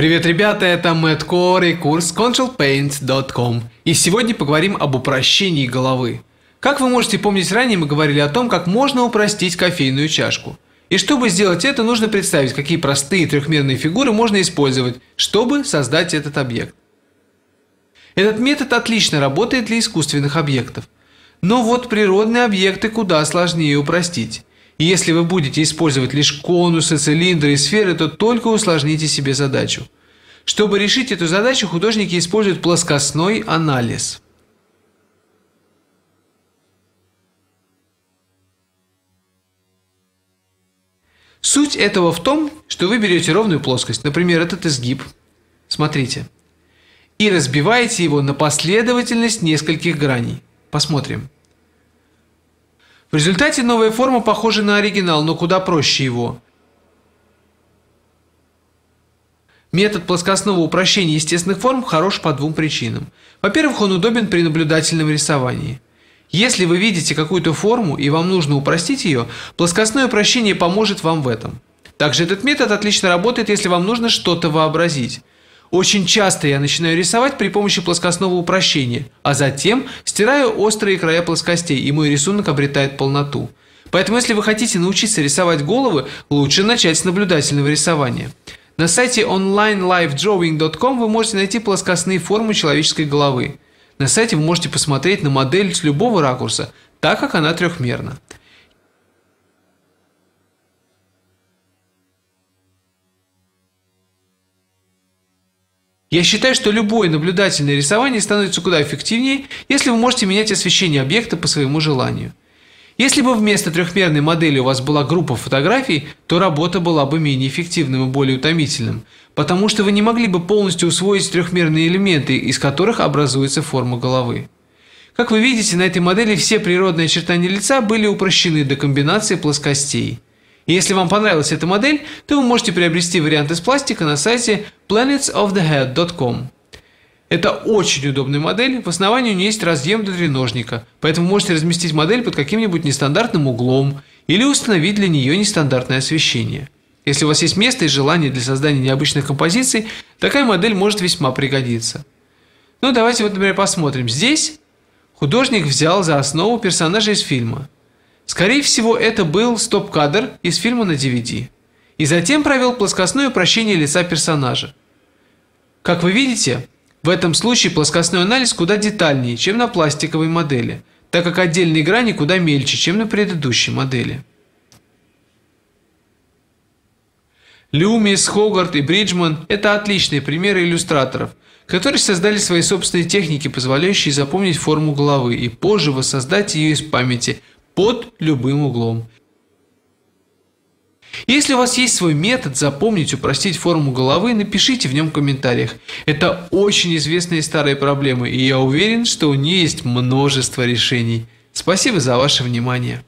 Привет, ребята, это Мэтт Кор и курс ControlPaint.com. И сегодня поговорим об упрощении головы. Как вы можете помнить, ранее мы говорили о том, как можно упростить кофейную чашку. И чтобы сделать это, нужно представить, какие простые трехмерные фигуры можно использовать, чтобы создать этот объект. Этот метод отлично работает для искусственных объектов. Но вот природные объекты куда сложнее упростить. И если вы будете использовать лишь конусы, цилиндры и сферы, то только усложните себе задачу. Чтобы решить эту задачу, художники используют плоскостной анализ. Суть этого в том, что вы берете ровную плоскость, например, этот изгиб, смотрите, и разбиваете его на последовательность нескольких граней. Посмотрим. В результате новая форма похожа на оригинал, но куда проще его. Метод плоскостного упрощения естественных форм хорош по двум причинам. Во-первых, он удобен при наблюдательном рисовании. Если вы видите какую-то форму и вам нужно упростить ее, плоскостное упрощение поможет вам в этом. Также этот метод отлично работает, если вам нужно что-то вообразить. Очень часто я начинаю рисовать при помощи плоскостного упрощения, а затем стираю острые края плоскостей, и мой рисунок обретает полноту. Поэтому если вы хотите научиться рисовать головы, лучше начать с наблюдательного рисования. На сайте onlinelifedrawing.com вы можете найти плоскостные формы человеческой головы. На сайте вы можете посмотреть на модель с любого ракурса, так как она трехмерна. Я считаю, что любое наблюдательное рисование становится куда эффективнее, если вы можете менять освещение объекта по своему желанию. Если бы вместо трехмерной модели у вас была группа фотографий, то работа была бы менее эффективным и более утомительным, потому что вы не могли бы полностью усвоить трехмерные элементы, из которых образуется форма головы. Как вы видите, на этой модели все природные очертания лица были упрощены до комбинации плоскостей. Если вам понравилась эта модель, то вы можете приобрести вариант из пластика на сайте planetsofthehead.com. Это очень удобная модель, в основании у нее есть разъем для треножника, поэтому можете разместить модель под каким-нибудь нестандартным углом или установить для нее нестандартное освещение. Если у вас есть место и желание для создания необычных композиций, такая модель может весьма пригодиться. Ну давайте вот, например, посмотрим. Здесь художник взял за основу персонажа из фильма – Скорее всего, это был стоп-кадр из фильма на DVD. И затем провел плоскостное упрощение лица персонажа. Как вы видите, в этом случае плоскостной анализ куда детальнее, чем на пластиковой модели, так как отдельные грани куда мельче, чем на предыдущей модели. Люмис, Хогарт и Бриджман – это отличные примеры иллюстраторов, которые создали свои собственные техники, позволяющие запомнить форму головы и позже воссоздать ее из памяти под любым углом. Если у вас есть свой метод запомнить, упростить форму головы, напишите в нем в комментариях. Это очень известные старые проблемы, и я уверен, что у нее есть множество решений. Спасибо за ваше внимание.